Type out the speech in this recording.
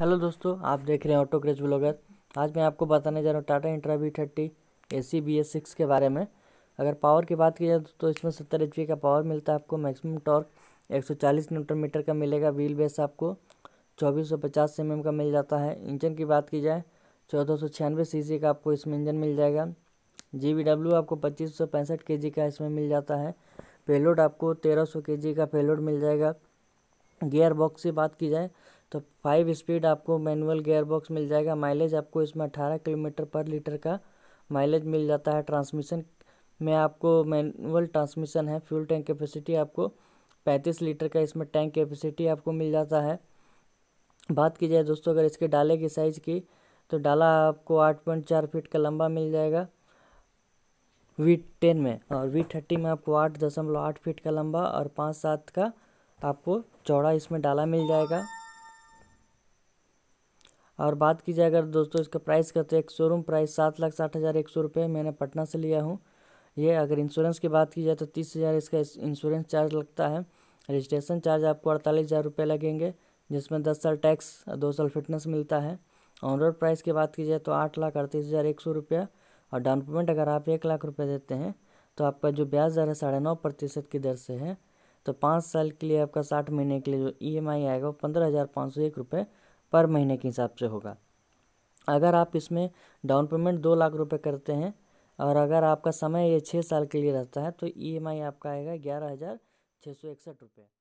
hello दोस्तों आप देख रहे हैं ऑटो क्रेज ब्लॉगर आज मैं आपको बताने जा रहा हूँ Tata Intra V thirty A C B S six के बारे में अगर पावर की बात की जाए तो इसमें सत्तर एच का पावर मिलता है आपको मैक्सिमम टॉर्क 140 न्यूटन मीटर का मिलेगा व्हील बेस आपको 2450 एमएम का मिल जाता है इंजन की बात की जाए चौदह सीसी का आपको इसमें इंजन मिल जाएगा जी आपको पच्चीस सौ का इसमें मिल जाता है पेलोड आपको तेरह सौ का पेलोड मिल जाएगा गेयर बॉक्स की बात की जाए तो फाइव स्पीड आपको मैनुअल गेयरबॉक्स मिल जाएगा माइलेज आपको इसमें अठारह किलोमीटर पर लीटर का माइलेज मिल जाता है ट्रांसमिशन में आपको मैनुअल ट्रांसमिशन है फ्यूल टैंक कैपेसिटी आपको पैंतीस लीटर का इसमें टैंक कैपेसिटी आपको मिल जाता है बात की जाए दोस्तों अगर इसके डाले की साइज़ की तो डाला आपको आठ पॉइंट चार फीट का लंबा मिल जाएगा वी टेन में और वी थर्टी में आपको आठ दशमलव आठ फीट का लंबा और पाँच सात का आपको चौड़ा इसमें डाला मिल जाएगा और बात की जाए अगर दोस्तों इसका प्राइस का तो एक शोरूम प्राइस सात लाख साठ हज़ार एक सौ रुपये मैंने पटना से लिया हूँ ये अगर इंश्योरेंस की बात की जाए तो तीस हज़ार इसका इंश्योरेंस चार्ज लगता है रजिस्ट्रेशन चार्ज आपको अड़तालीस हज़ार रुपये लगेंगे जिसमें दस साल टैक्स दो साल फिटनेस मिलता है ऑन रोड प्राइस की बात की जाए तो आठ लाख अड़तीस हज़ार एक सौ रुपया और डाउन पेमेंट अगर आप एक लाख रुपये देते हैं तो आपका जो ब्याज दर है साढ़े नौ प्रतिशत की दर से है तो पाँच साल के लिए आपका साठ महीने के लिए जो ई एम आई आएगा वो पंद्रह हज़ार पाँच सौ एक रुपये पर महीने के हिसाब से होगा अगर आप इसमें डाउन पेमेंट दो लाख रुपए करते हैं और अगर आपका समय ये छः साल के लिए रहता है तो ईएमआई e आपका आएगा ग्यारह हज़ार छः सौ इकसठ रुपये